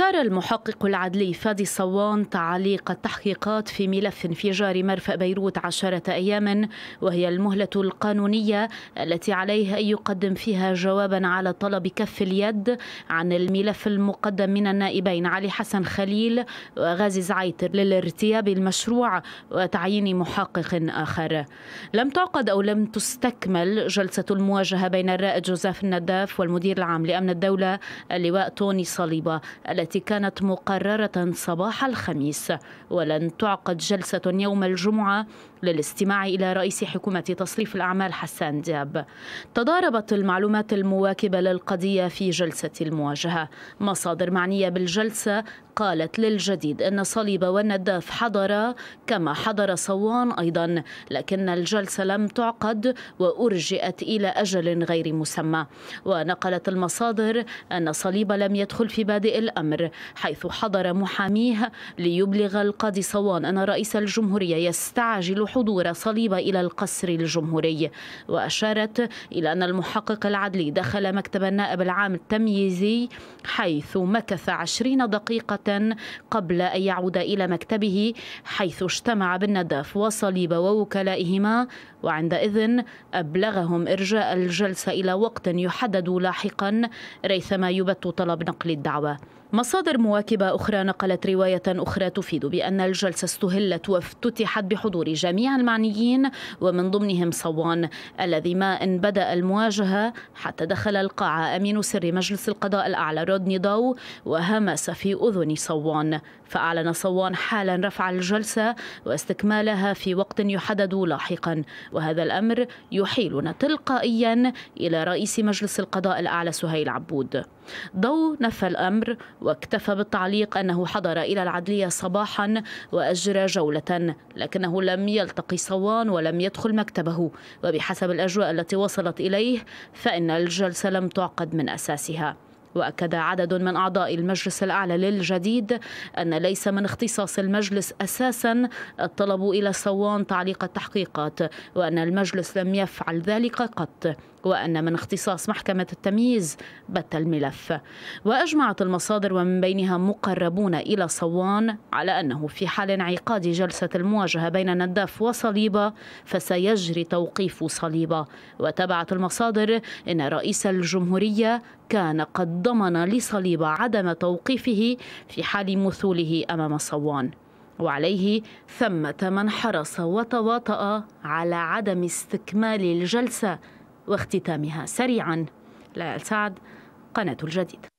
اختار المحقق العدلي فادي صوان تعليق التحقيقات في ملف انفجار مرفأ بيروت عشرة أيام وهي المهلة القانونية التي عليه أن يقدم فيها جوابا على طلب كف اليد عن الملف المقدم من النائبين علي حسن خليل وغازي زعيتر للارتياب المشروع وتعيين محقق آخر لم تعقد أو لم تستكمل جلسة المواجهة بين الرائد جوزيف النداف والمدير العام لأمن الدولة اللواء توني صليبة التي التي كانت مقررة صباح الخميس ولن تعقد جلسة يوم الجمعة للاستماع إلى رئيس حكومة تصريف الأعمال حسان دياب تضاربت المعلومات المواكبة للقضية في جلسة المواجهة مصادر معنية بالجلسة قالت للجديد أن صليب والنداف حضرا كما حضر صوان أيضا لكن الجلسة لم تعقد وأرجئت إلى أجل غير مسمى ونقلت المصادر أن صليب لم يدخل في بادئ الأمر حيث حضر محاميه ليبلغ القاضي صوان أن رئيس الجمهورية يستعجل حضور صليبة إلى القصر الجمهوري وأشارت إلى أن المحقق العدلي دخل مكتب النائب العام التمييزي حيث مكث عشرين دقيقة قبل أن يعود إلى مكتبه حيث اجتمع بالنداف وصليب ووكلائهما وعندئذ أبلغهم إرجاء الجلسة إلى وقت يحدد لاحقا ريثما يبت طلب نقل الدعوة مصادر مواكبة أخرى نقلت رواية أخرى تفيد بأن الجلسة استهلت وافتتحت بحضور جميع المعنيين ومن ضمنهم صوان الذي ما إن بدأ المواجهة حتى دخل القاعة أمين سر مجلس القضاء الأعلى رودني ضو وهمس في أذن صوان فأعلن صوان حالا رفع الجلسة واستكمالها في وقت يحدد لاحقا وهذا الأمر يحيلنا تلقائيا إلى رئيس مجلس القضاء الأعلى سهيل عبود ضو نفى الأمر واكتفى بالتعليق أنه حضر إلى العدلية صباحا وأجرى جولة لكنه لم يلتقي صوان ولم يدخل مكتبه وبحسب الأجواء التي وصلت إليه فإن الجلسة لم تعقد من أساسها واكد عدد من اعضاء المجلس الاعلى للجديد ان ليس من اختصاص المجلس اساسا الطلب الى صوان تعليق التحقيقات وان المجلس لم يفعل ذلك قط وأن من اختصاص محكمة التمييز بت الملف وأجمعت المصادر ومن بينها مقربون إلى صوان على أنه في حال انعقاد جلسة المواجهة بين نداف وصليبة فسيجري توقيف صليبة وتبعت المصادر إن رئيس الجمهورية كان قد ضمن لصليبة عدم توقيفه في حال مثوله أمام صوان وعليه ثمة من حرص وتواطأ على عدم استكمال الجلسة واختتامها سريعا ليال سعد قناة الجديد